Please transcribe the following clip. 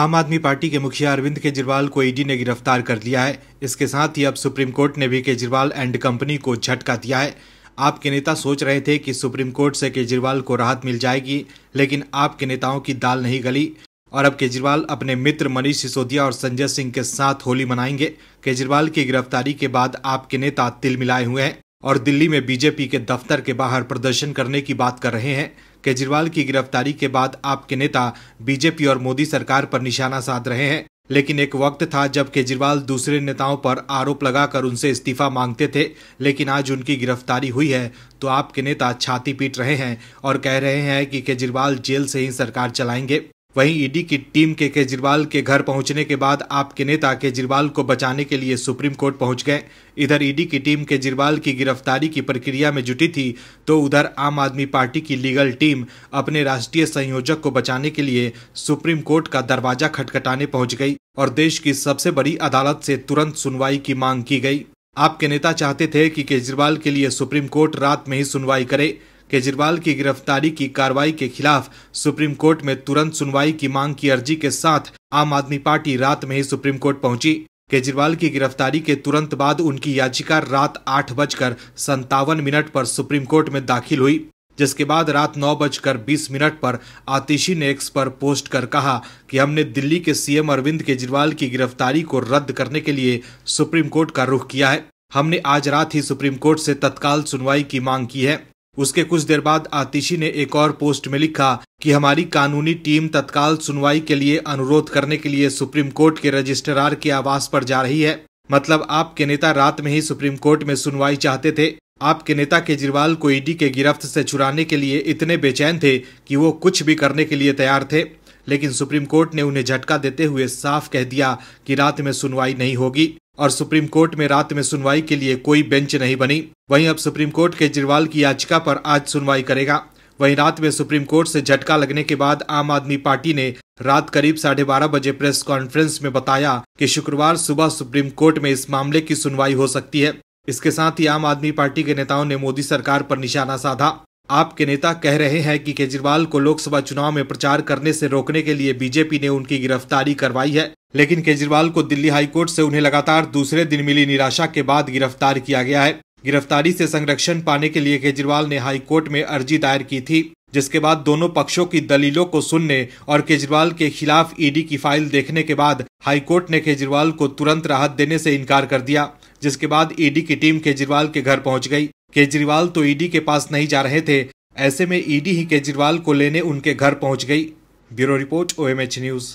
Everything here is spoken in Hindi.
आम आदमी पार्टी के मुखिया अरविंद केजरीवाल को ईडी ने गिरफ्तार कर लिया है इसके साथ ही अब सुप्रीम कोर्ट ने भी केजरीवाल एंड कंपनी को झटका दिया है आपके नेता सोच रहे थे कि सुप्रीम कोर्ट से केजरीवाल को राहत मिल जाएगी लेकिन आपके नेताओं की दाल नहीं गली और अब केजरीवाल अपने मित्र मनीष सिसोदिया और संजय सिंह के साथ होली मनाएंगे केजरीवाल की गिरफ्तारी के बाद आपके नेता तिल मिलाए हुए हैं और दिल्ली में बीजेपी के दफ्तर के बाहर प्रदर्शन करने की बात कर रहे हैं केजरीवाल की गिरफ्तारी के बाद आपके नेता बीजेपी और मोदी सरकार पर निशाना साध रहे हैं लेकिन एक वक्त था जब केजरीवाल दूसरे नेताओं पर आरोप लगाकर उनसे इस्तीफा मांगते थे लेकिन आज उनकी गिरफ्तारी हुई है तो आपके नेता छाती पीट रहे हैं और कह रहे हैं कि केजरीवाल जेल से ही सरकार चलाएंगे वहीं ईडी की टीम के केजरीवाल के घर पहुंचने के बाद आपके नेता केजरीवाल को बचाने के लिए सुप्रीम कोर्ट पहुंच गए इधर ईडी की टीम केजरीवाल की गिरफ्तारी की प्रक्रिया में जुटी थी तो उधर आम आदमी पार्टी की लीगल टीम अपने राष्ट्रीय संयोजक को बचाने के लिए सुप्रीम कोर्ट का दरवाजा खटखटाने पहुंच गई और देश की सबसे बड़ी अदालत से तुरंत सुनवाई की मांग की गई आपके नेता चाहते थे कि केजरीवाल के लिए सुप्रीम कोर्ट रात में ही सुनवाई करे केजरीवाल की गिरफ्तारी की कार्रवाई के खिलाफ सुप्रीम कोर्ट में तुरंत सुनवाई की मांग की अर्जी के साथ आम आदमी पार्टी रात में ही सुप्रीम कोर्ट पहुंची केजरीवाल की गिरफ्तारी के तुरंत बाद उनकी याचिका रात आठ बजकर संतावन मिनट पर सुप्रीम कोर्ट में दाखिल हुई जिसके बाद रात नौ बजकर बीस मिनट पर आतिशी ने एक्स पर पोस्ट कर कहा कि हमने दिल्ली के सीएम अरविंद केजरीवाल की गिरफ्तारी को रद्द करने के लिए सुप्रीम कोर्ट का रुख किया है हमने आज रात ही सुप्रीम कोर्ट से तत्काल सुनवाई की मांग की है उसके कुछ देर बाद आतिशी ने एक और पोस्ट में लिखा कि हमारी कानूनी टीम तत्काल सुनवाई के लिए अनुरोध करने के लिए सुप्रीम कोर्ट के रजिस्ट्रार के आवास पर जा रही है मतलब आपके नेता रात में ही सुप्रीम कोर्ट में सुनवाई चाहते थे आपके नेता केजरीवाल को ईडी के गिरफ्त से छुड़ाने के लिए इतने बेचैन थे कि वो कुछ भी करने के लिए तैयार थे लेकिन सुप्रीम कोर्ट ने उन्हें झटका देते हुए साफ कह दिया कि रात में सुनवाई नहीं होगी और सुप्रीम कोर्ट में रात में सुनवाई के लिए कोई बेंच नहीं बनी वहीं अब सुप्रीम कोर्ट केजरीवाल की याचिका पर आज सुनवाई करेगा वहीं रात में सुप्रीम कोर्ट से झटका लगने के बाद आम आदमी पार्टी ने रात करीब साढ़े बारह बजे प्रेस कॉन्फ्रेंस में बताया कि शुक्रवार सुबह सुप्रीम कोर्ट में इस मामले की सुनवाई हो सकती है इसके साथ ही आम आदमी पार्टी के नेताओं ने मोदी सरकार पर निशाना साधा आपके नेता कह रहे हैं कि केजरीवाल को लोकसभा चुनाव में प्रचार करने से रोकने के लिए बीजेपी ने उनकी गिरफ्तारी करवाई है लेकिन केजरीवाल को दिल्ली हाईकोर्ट से उन्हें लगातार दूसरे दिन मिली निराशा के बाद गिरफ्तार किया गया है गिरफ्तारी से संरक्षण पाने के लिए केजरीवाल ने हाईकोर्ट में अर्जी दायर की थी जिसके बाद दोनों पक्षों की दलीलों को सुनने और केजरीवाल के खिलाफ ईडी की फाइल देखने के बाद हाईकोर्ट ने केजरीवाल को तुरंत राहत देने से इनकार कर दिया जिसके बाद ईडी की टीम केजरीवाल के घर पहुंच गई केजरीवाल तो ईडी के पास नहीं जा रहे थे ऐसे में ईडी ही केजरीवाल को लेने उनके घर पहुंच गई ब्यूरो रिपोर्ट ओएमएच न्यूज़